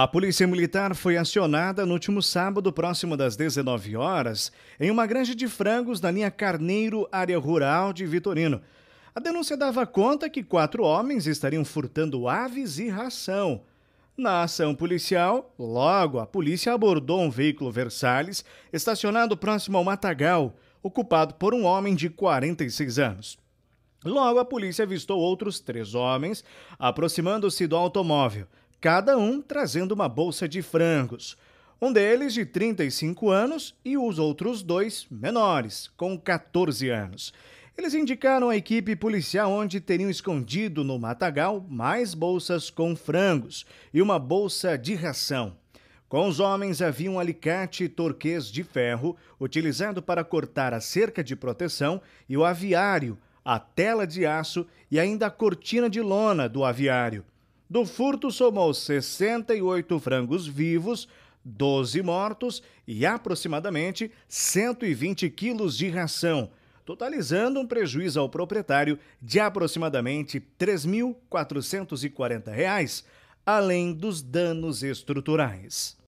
A Polícia Militar foi acionada no último sábado, próximo das 19 horas, em uma granja de frangos na linha Carneiro, área rural de Vitorino. A denúncia dava conta que quatro homens estariam furtando aves e ração. Na ação policial, logo a polícia abordou um veículo Versalhes estacionado próximo ao matagal, ocupado por um homem de 46 anos. Logo, a polícia avistou outros três homens aproximando-se do automóvel cada um trazendo uma bolsa de frangos. Um deles de 35 anos e os outros dois menores, com 14 anos. Eles indicaram a equipe policial onde teriam escondido no matagal mais bolsas com frangos e uma bolsa de ração. Com os homens havia um alicate torquês de ferro, utilizado para cortar a cerca de proteção e o aviário, a tela de aço e ainda a cortina de lona do aviário. Do furto somou 68 frangos vivos, 12 mortos e aproximadamente 120 quilos de ração, totalizando um prejuízo ao proprietário de aproximadamente R$ 3.440, além dos danos estruturais.